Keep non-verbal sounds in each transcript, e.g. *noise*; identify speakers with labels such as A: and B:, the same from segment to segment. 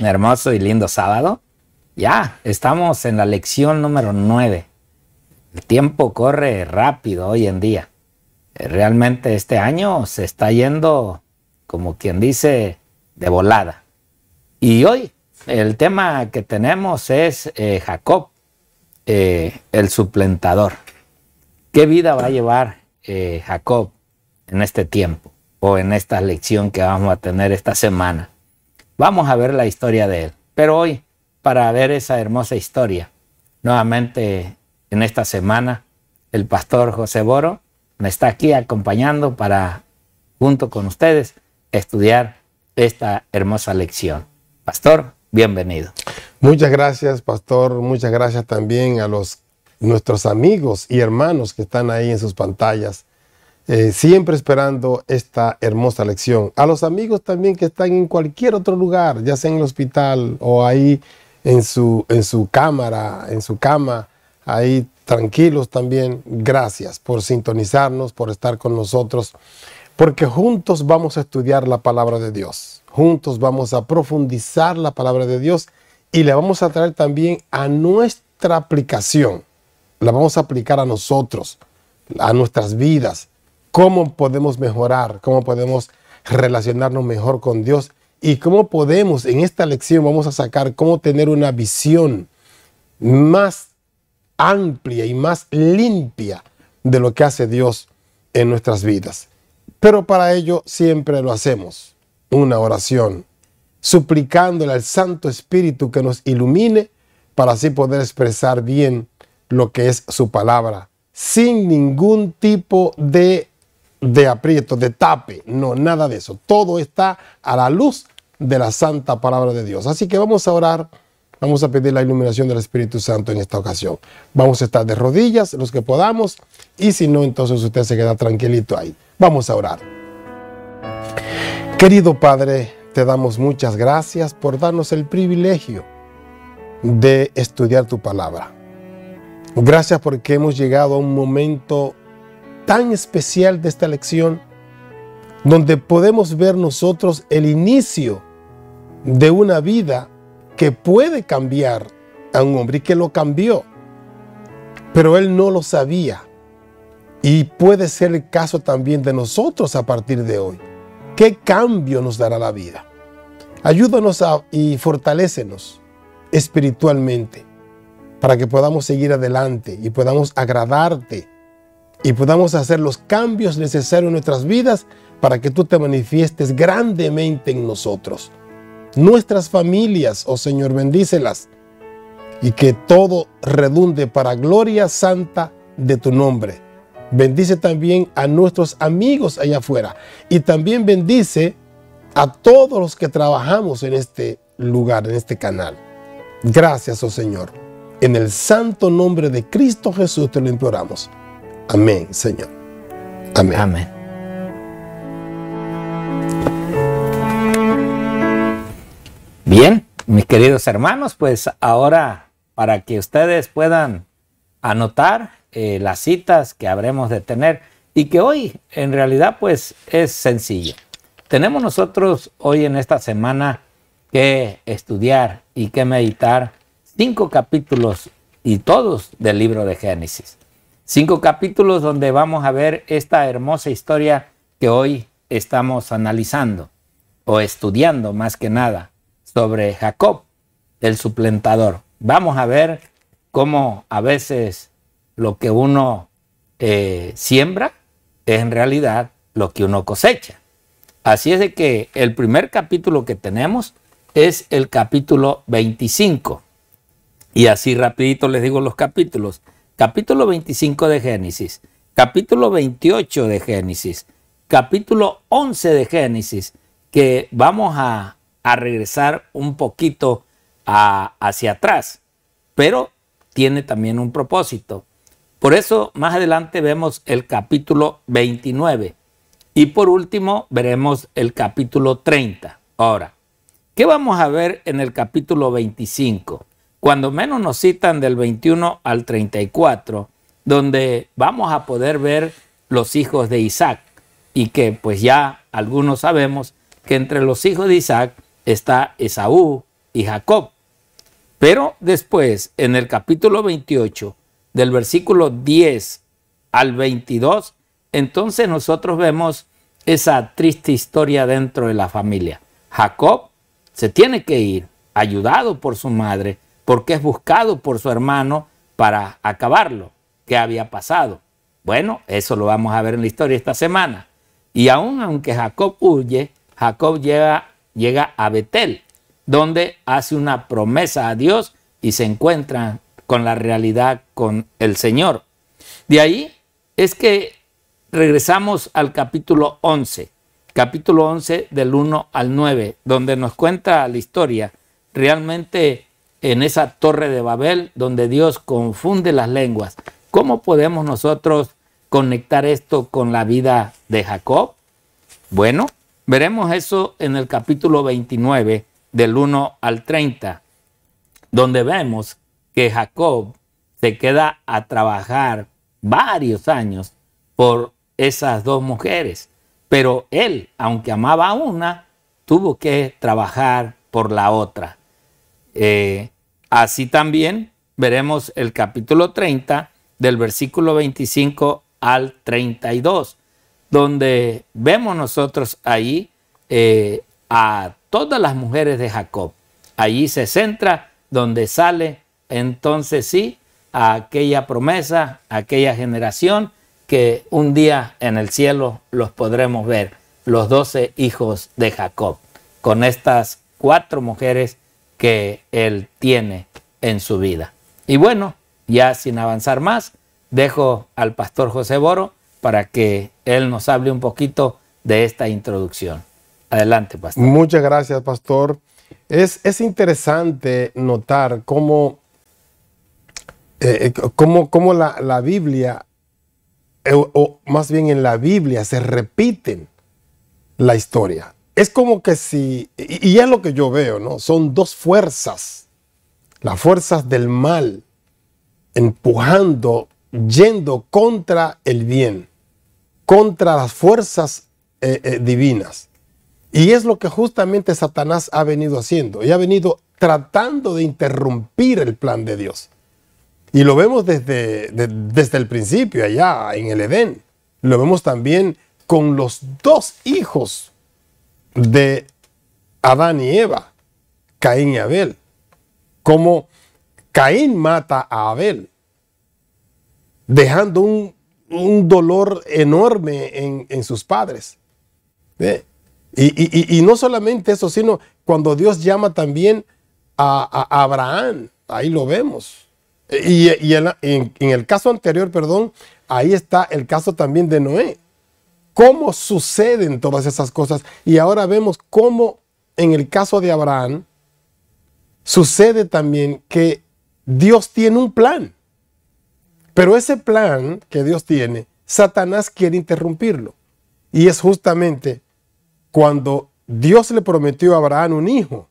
A: hermoso y lindo sábado. Ya, estamos en la lección número 9. El tiempo corre rápido hoy en día. Eh, realmente este año se está yendo, como quien dice, de volada. Y hoy el tema que tenemos es eh, Jacob, eh, el suplentador. ¿Qué vida va a llevar Jacob en este tiempo o en esta lección que vamos a tener esta semana? Vamos a ver la historia de él. Pero hoy, para ver esa hermosa historia, nuevamente en esta semana, el pastor José Boro me está aquí acompañando para, junto con ustedes, estudiar esta hermosa lección. Pastor, bienvenido.
B: Muchas gracias, pastor. Muchas gracias también a los nuestros amigos y hermanos que están ahí en sus pantallas. Eh, siempre esperando esta hermosa lección. A los amigos también que están en cualquier otro lugar, ya sea en el hospital o ahí en su, en su cámara, en su cama, ahí tranquilos también. Gracias por sintonizarnos, por estar con nosotros, porque juntos vamos a estudiar la palabra de Dios. Juntos vamos a profundizar la palabra de Dios y la vamos a traer también a nuestra aplicación. La vamos a aplicar a nosotros, a nuestras vidas cómo podemos mejorar, cómo podemos relacionarnos mejor con Dios y cómo podemos, en esta lección vamos a sacar cómo tener una visión más amplia y más limpia de lo que hace Dios en nuestras vidas. Pero para ello siempre lo hacemos, una oración, suplicándole al Santo Espíritu que nos ilumine para así poder expresar bien lo que es su palabra, sin ningún tipo de de aprieto, de tape, no, nada de eso. Todo está a la luz de la santa palabra de Dios. Así que vamos a orar, vamos a pedir la iluminación del Espíritu Santo en esta ocasión. Vamos a estar de rodillas los que podamos y si no, entonces usted se queda tranquilito ahí. Vamos a orar. Querido Padre, te damos muchas gracias por darnos el privilegio de estudiar tu palabra. Gracias porque hemos llegado a un momento tan especial de esta lección, donde podemos ver nosotros el inicio de una vida que puede cambiar a un hombre y que lo cambió, pero él no lo sabía. Y puede ser el caso también de nosotros a partir de hoy. ¿Qué cambio nos dará la vida? Ayúdanos y fortalécenos espiritualmente para que podamos seguir adelante y podamos agradarte y podamos hacer los cambios necesarios en nuestras vidas para que tú te manifiestes grandemente en nosotros. Nuestras familias, oh Señor, bendícelas y que todo redunde para gloria santa de tu nombre. Bendice también a nuestros amigos allá afuera y también bendice a todos los que trabajamos en este lugar, en este canal. Gracias, oh Señor. En el santo nombre de Cristo Jesús te lo imploramos. Amén, Señor.
A: Amén. Amén. Bien, mis queridos hermanos, pues ahora para que ustedes puedan anotar eh, las citas que habremos de tener y que hoy en realidad pues es sencillo. Tenemos nosotros hoy en esta semana que estudiar y que meditar cinco capítulos y todos del libro de Génesis. Cinco capítulos donde vamos a ver esta hermosa historia que hoy estamos analizando o estudiando más que nada sobre Jacob, el suplentador. Vamos a ver cómo a veces lo que uno eh, siembra es en realidad lo que uno cosecha. Así es de que el primer capítulo que tenemos es el capítulo 25. Y así rapidito les digo los capítulos capítulo 25 de Génesis, capítulo 28 de Génesis, capítulo 11 de Génesis, que vamos a, regresar un poquito hacia atrás, pero tiene también un propósito. Por eso más adelante vemos el capítulo 29 y por último veremos el capítulo 30. Ahora, ¿qué vamos a ver en el capítulo 25? cuando menos nos citan del 21 al 34, donde vamos a poder ver los hijos de Isaac y que pues ya algunos sabemos que entre los hijos de Isaac está Esaú y Jacob. Pero después, en el capítulo 28, del versículo 10 al 22, entonces nosotros vemos esa triste historia dentro de la familia. Jacob se tiene que ir, ayudado por su madre, porque es buscado por su hermano para acabarlo. ¿Qué había pasado? Bueno, eso lo vamos a ver en la historia esta semana. Y aún aunque Jacob huye, Jacob llega, llega a Betel, donde hace una promesa a Dios y se encuentra con la realidad con el Señor. De ahí es que regresamos al capítulo 11, capítulo 11 del 1 al 9, donde nos cuenta la historia. Realmente en esa torre de Babel donde Dios confunde las lenguas. ¿Cómo podemos nosotros conectar esto con la vida de Jacob? Bueno, veremos eso en el capítulo 29 del 1 al 30, donde vemos que Jacob se queda a trabajar varios años por esas dos mujeres, pero él, aunque amaba a una, tuvo que trabajar por la otra. Eh, Así también veremos el capítulo 30 del versículo 25 al 32, donde vemos nosotros ahí eh, a todas las mujeres de Jacob. Allí se centra donde sale entonces sí aquella promesa, aquella generación que un día en el cielo los podremos ver, los doce hijos de Jacob, con estas cuatro mujeres que Él tiene en su vida. Y bueno, ya sin avanzar más, dejo al pastor José Boro para que Él nos hable un poquito de esta introducción. Adelante, pastor.
B: Muchas gracias, pastor. Es, es interesante notar cómo, eh, eh, cómo, la, Biblia, eh, o más bien en la Biblia, se repiten la historia es como que si, y, es lo que yo veo, ¿no? Son dos fuerzas, las fuerzas del mal, empujando, yendo contra el bien, contra las fuerzas eh, eh, divinas. Y es lo que justamente Satanás ha venido haciendo, y ha venido tratando de interrumpir el plan de Dios. Y lo vemos desde, desde el principio, allá en el Edén. Lo vemos también con los dos hijos de Adán y Eva, Caín y Abel. Como Caín mata a Abel, dejando un, dolor enorme en, sus padres. Y, no solamente eso, sino cuando Dios llama también a, Abraham, ahí lo vemos. Y, en, en, el caso anterior, perdón, ahí está el caso también de Noé cómo suceden todas esas cosas. Y ahora vemos cómo en el caso de Abraham sucede también que Dios tiene un plan. Pero ese plan que Dios tiene, Satanás quiere interrumpirlo. Y es justamente cuando Dios le prometió a Abraham un hijo.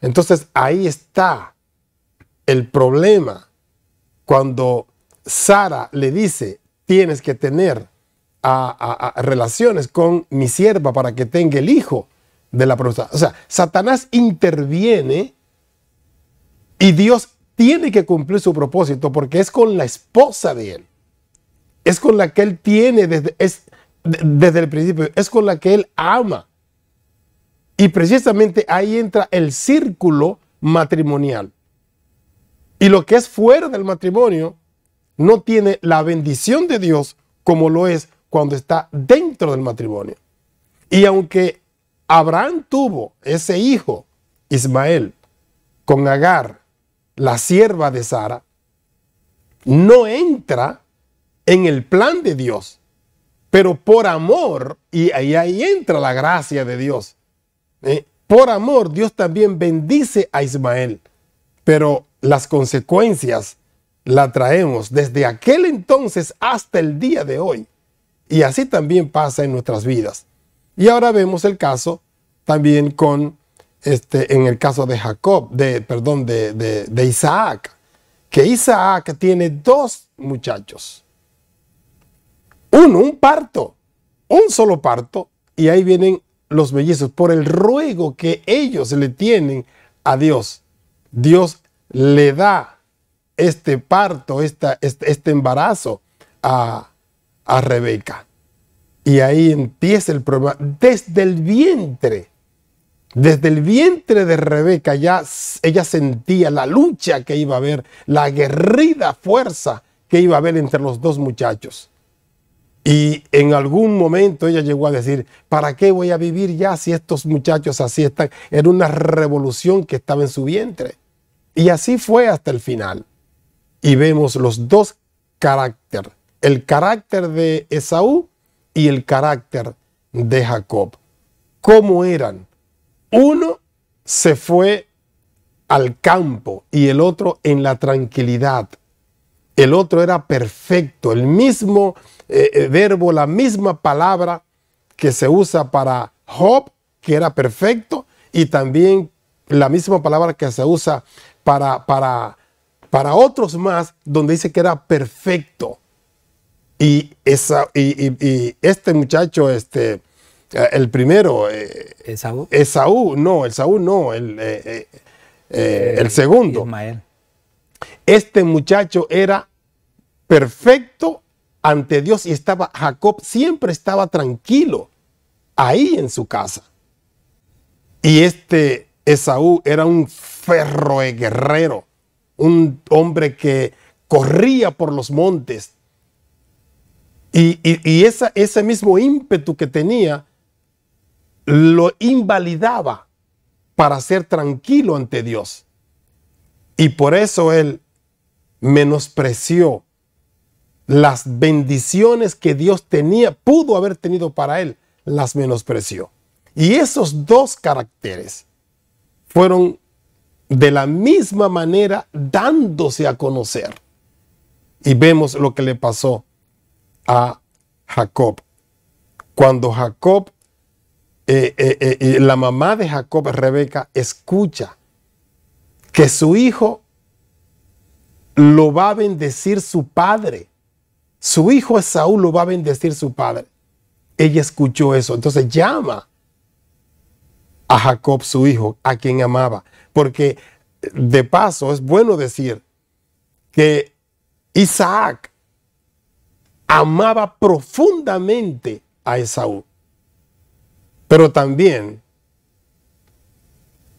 B: Entonces ahí está el problema. Cuando Sara le dice, tienes que tener a, relaciones con mi sierva para que tenga el hijo de la profeta. O sea, Satanás interviene y Dios tiene que cumplir su propósito porque es con la esposa de él. Es con la que él tiene desde, desde el principio. Es con la que él ama. Y precisamente ahí entra el círculo matrimonial. Y lo que es fuera del matrimonio no tiene la bendición de Dios como lo es cuando está dentro del matrimonio. Y aunque Abraham tuvo ese hijo, Ismael, con Agar, la sierva de Sara, no entra en el plan de Dios, pero por amor, y ahí, entra la gracia de Dios, ¿eh? por amor Dios también bendice a Ismael, pero las consecuencias la traemos desde aquel entonces hasta el día de hoy. Y así también pasa en nuestras vidas. Y ahora vemos el caso también con, este, en el caso de Jacob, de, perdón, de, Isaac, que Isaac tiene dos muchachos. Uno, un parto, un solo parto, y ahí vienen los mellizos por el ruego que ellos le tienen a Dios. Dios le da este parto, este, este, embarazo a, a Rebeca. Y ahí empieza el problema. Desde el vientre, desde el vientre de Rebeca, ya ella sentía la lucha que iba a haber, la aguerrida fuerza que iba a haber entre los dos muchachos. Y en algún momento ella llegó a decir, ¿para qué voy a vivir ya si estos muchachos así están? Era una revolución que estaba en su vientre. Y así fue hasta el final. Y vemos los dos caracteres el carácter de Esaú y el carácter de Jacob. ¿Cómo eran? Uno se fue al campo y el otro en la tranquilidad. El otro era perfecto, el mismo eh, eh, verbo, la misma palabra que se usa para Job, que era perfecto, y también la misma palabra que se usa para, para, para otros más, donde dice que era perfecto. Y, esa, y, este muchacho, este, eh, el primero. ¿Esaú? Eh, no, Esaú no, el, el eh, segundo. Este muchacho era perfecto ante Dios y estaba, Jacob siempre estaba tranquilo ahí en su casa. Y este Esaú era un ferro guerrero, un hombre que corría por los montes, y, ese mismo ímpetu que tenía lo invalidaba para ser tranquilo ante Dios. Y por eso él menospreció las bendiciones que Dios tenía, pudo haber tenido para él, las menospreció. Y esos dos caracteres fueron de la misma manera dándose a conocer. Y vemos lo que le pasó a Jacob. Cuando Jacob, eh, eh, eh, la mamá de Jacob, Rebeca, escucha que su hijo lo va a bendecir su padre. Su hijo Esaú lo va a bendecir su padre. Ella escuchó eso. Entonces llama a Jacob, su hijo, a quien amaba. Porque de paso es bueno decir que Isaac amaba profundamente a Esaú. Pero también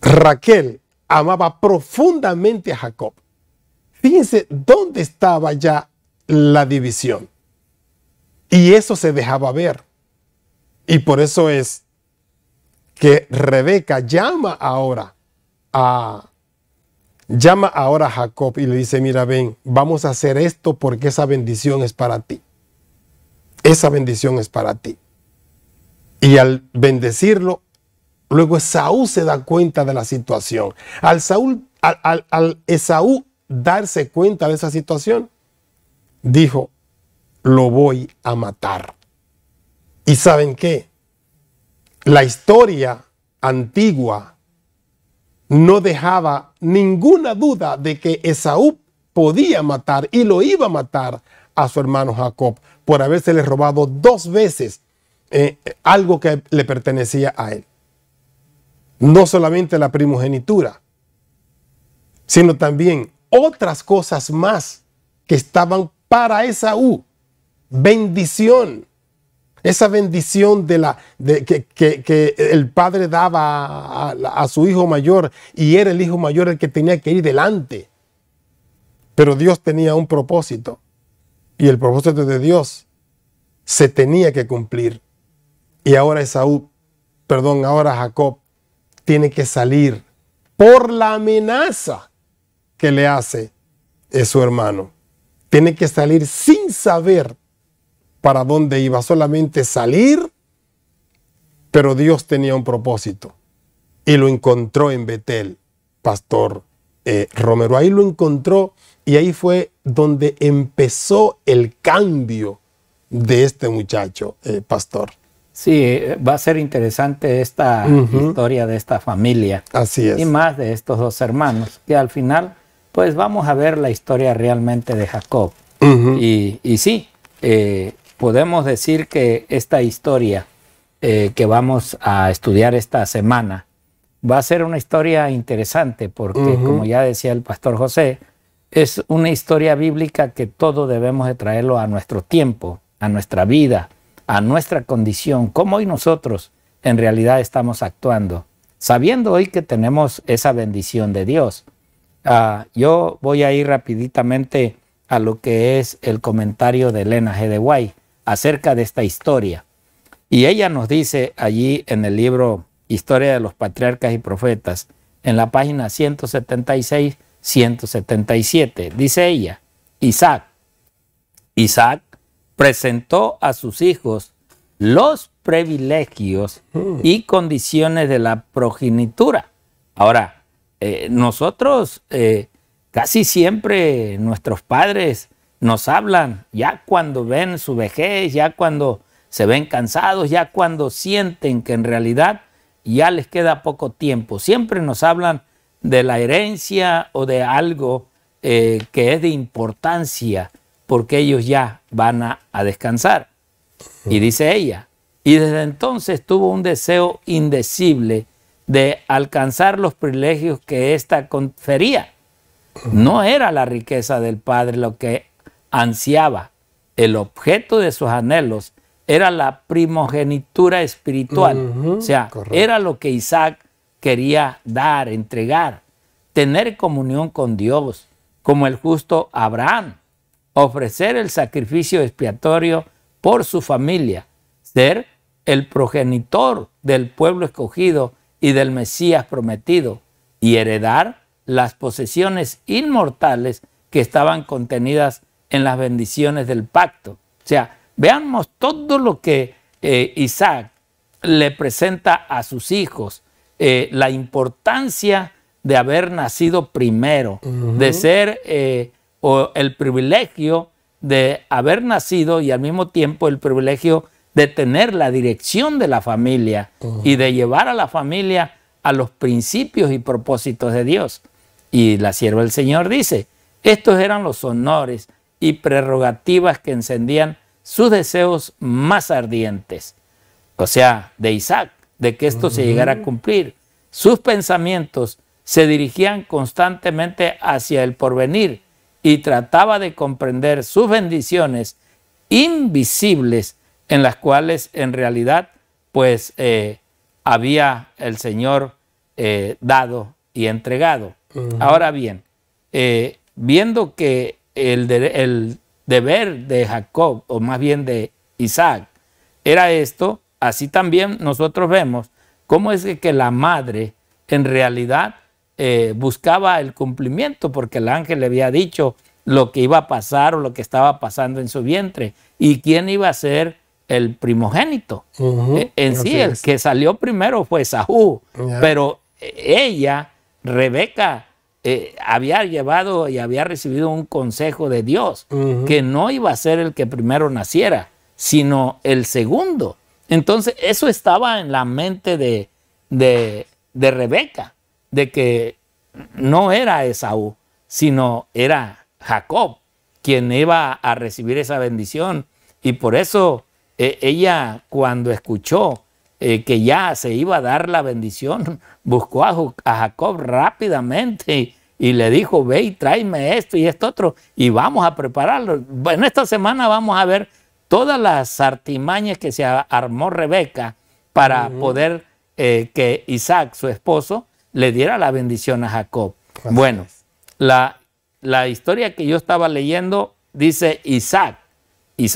B: Raquel amaba profundamente a Jacob. Fíjense dónde estaba ya la división. Y eso se dejaba ver. Y por eso es que Rebeca llama ahora a llama ahora a Jacob y le dice, mira, ven, vamos a hacer esto porque esa bendición es para ti esa bendición es para ti. Y al bendecirlo, luego Esaú se da cuenta de la situación. Al, Saúl, al, Esaú darse cuenta de esa situación, dijo, lo voy a matar. ¿Y saben qué? La historia antigua no dejaba ninguna duda de que Esaú podía matar y lo iba a matar a su hermano Jacob por habérsele robado dos veces eh, algo que le pertenecía a él. No solamente la primogenitura, sino también otras cosas más que estaban para Esaú. Bendición. Esa bendición de la, de, que, el padre daba a su hijo mayor y era el hijo mayor el que tenía que ir delante. Pero Dios tenía un propósito y el propósito de Dios se tenía que cumplir. Y ahora Esaú, perdón, ahora Jacob tiene que salir por la amenaza que le hace su hermano. Tiene que salir sin saber para dónde iba, solamente salir, pero Dios tenía un propósito y lo encontró en Betel, pastor eh, Romero. Ahí lo encontró y ahí fue donde empezó el cambio de este muchacho, eh, pastor. Sí, eh, va a ser interesante esta historia de esta familia.
A: Así es. Y más de estos dos hermanos, que al final, pues vamos a ver la historia realmente de Jacob. y, sí, eh, podemos decir que esta historia que vamos a estudiar esta semana va a ser una historia interesante, porque como ya decía el pastor José, es una historia bíblica que todos debemos de traerlo a nuestro tiempo, a nuestra vida, a nuestra condición, cómo hoy nosotros en realidad estamos actuando, sabiendo hoy que tenemos esa bendición de Dios. Ah, yo voy a ir rapidamente a lo que es el comentario de Elena G. de acerca de esta historia. Y ella nos dice allí en el libro Historia de los Patriarcas y Profetas, en la página 176, 177. Dice ella, Isaac. Isaac presentó a sus hijos los privilegios hmm. y condiciones de la progenitura. Ahora, eh, nosotros eh, casi siempre nuestros padres nos hablan ya cuando ven su vejez, ya cuando se ven cansados, ya cuando sienten que en realidad ya les queda poco tiempo. Siempre nos hablan de la herencia o de algo eh, que es de importancia, porque ellos ya van a, descansar. Y dice ella, y desde entonces tuvo un deseo indecible de alcanzar los privilegios que ésta confería. No era la riqueza del padre lo que ansiaba. El objeto de sus anhelos era la primogenitura espiritual. o sea, era lo que Isaac quería dar, entregar, tener comunión con Dios, como el justo Abraham, ofrecer el sacrificio expiatorio por su familia, ser el progenitor del pueblo escogido y del Mesías prometido, y heredar las posesiones inmortales que estaban contenidas en las bendiciones del pacto. O sea, veamos todo lo que eh, Isaac le presenta a sus hijos eh, la importancia de haber nacido primero, de ser eh, el privilegio de haber nacido y al mismo tiempo el privilegio de tener la dirección de la familia y de llevar a la familia a los principios y propósitos de Dios. Y la sierva del Señor dice, estos eran los honores y prerrogativas que encendían sus deseos más ardientes, o sea, de Isaac de que esto se llegara a cumplir. Sus pensamientos se dirigían constantemente hacia el porvenir y trataba de comprender sus bendiciones invisibles en las cuales en realidad pues eh, había el Señor eh, dado y entregado. Ahora bien, eh, viendo que el deber de Jacob, o más bien de Isaac, era esto, así también nosotros vemos cómo es que la madre en realidad eh, buscaba el cumplimiento porque el ángel le había dicho lo que iba a pasar o lo que estaba pasando en su vientre y quién iba a ser el primogénito. Eh, en sí, el que salió primero fue Saúl, pero eh, ella, Rebeca, había llevado y había recibido un consejo de Dios, que no iba a ser el que primero naciera, sino el segundo. Entonces, eso estaba en la mente de, de, de Rebeca, de que no era Esaú, sino era Jacob quien iba a recibir esa bendición. Y por eso e, ella cuando escuchó eh, que ya se iba a dar la bendición, *laughs* buscó a, Jacob rápidamente y, y, le dijo, ve y tráeme esto y esto otro, y vamos a prepararlo. Bueno, esta semana vamos a ver todas las artimañas que se armó Rebeca para poder eh, que Isaac, su esposo, le diera la bendición a Jacob. Bueno, la, la historia que yo estaba leyendo dice Isaac,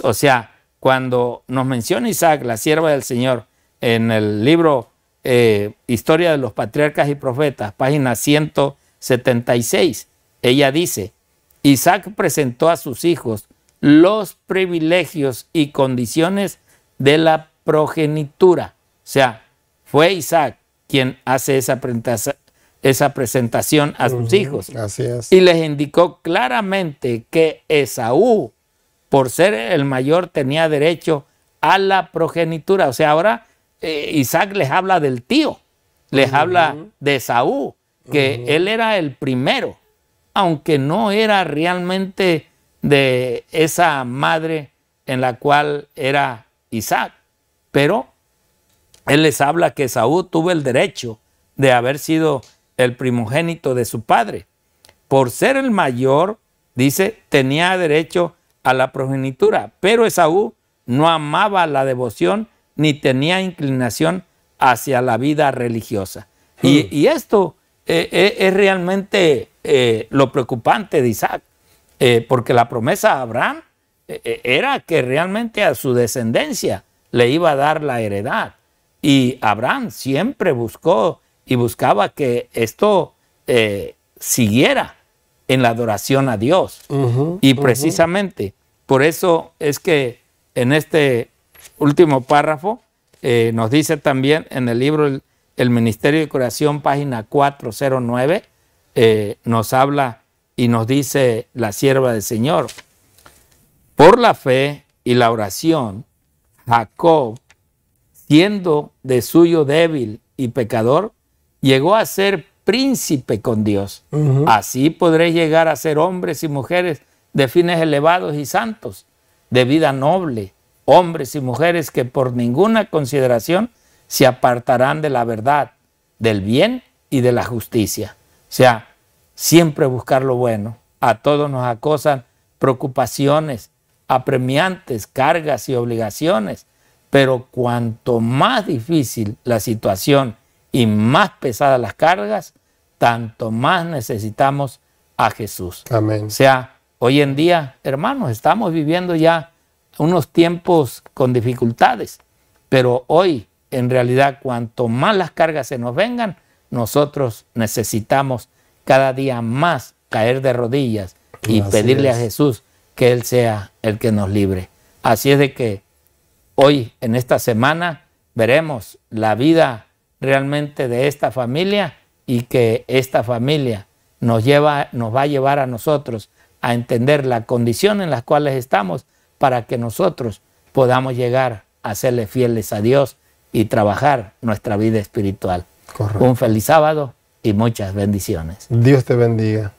A: o sea, cuando nos menciona Isaac, la sierva del Señor, en el libro eh, Historia de los Patriarcas y Profetas, página 176, ella dice, Isaac presentó a sus hijos los privilegios y condiciones de la progenitura. O sea, fue Isaac quien hace esa presentación, esa presentación a sus hijos. Y les indicó claramente que Esaú, por ser el mayor, tenía derecho a la progenitura. O sea, ahora eh, Isaac les habla del tío, les habla de Esaú, que él era el primero, aunque no era realmente de esa madre en la cual era Isaac. Pero él les habla que Saúl tuvo el derecho de haber sido el primogénito de su padre. Por ser el mayor, dice, tenía derecho a la progenitura, pero Esaú no amaba la devoción ni tenía inclinación hacia la vida religiosa. Y, hmm. esto eh, eh, es realmente eh, lo preocupante de Isaac. Eh, porque la promesa a Abraham eh, eh, era que realmente a su descendencia le iba a dar la heredad. Y Abraham siempre buscó y buscaba que esto siguiera en la adoración a Dios. y precisamente por eso es que en este último párrafo nos dice también en el libro El, Ministerio de Curación, página 409, nos habla y nos dice la sierva del Señor, por la fe y la oración, Jacob, siendo de suyo débil y pecador, llegó a ser príncipe con Dios. Así podréis llegar a ser hombres y mujeres de fines elevados y santos, de vida noble, hombres y mujeres que por ninguna consideración se apartarán de la verdad, del bien y de la justicia. O sea, siempre buscar lo bueno. A todos nos acosan preocupaciones, apremiantes, cargas y obligaciones, pero cuanto más difícil la situación y más pesadas las cargas, tanto más necesitamos a Jesús. Amén. O sea, hoy en día, hermanos, estamos viviendo ya unos tiempos con dificultades, pero hoy, en realidad, cuanto más las cargas se nos vengan, nosotros necesitamos cada día más caer de rodillas y pedirle a Jesús que Él sea el que nos libre. Así es de que hoy, en esta semana, veremos la vida realmente de esta familia y que esta familia nos, lleva, nos va a llevar a nosotros a entender la condición en la cual estamos para que nosotros podamos llegar a serle fieles a Dios y trabajar nuestra vida espiritual. Un feliz sábado y muchas bendiciones.
B: Dios te bendiga.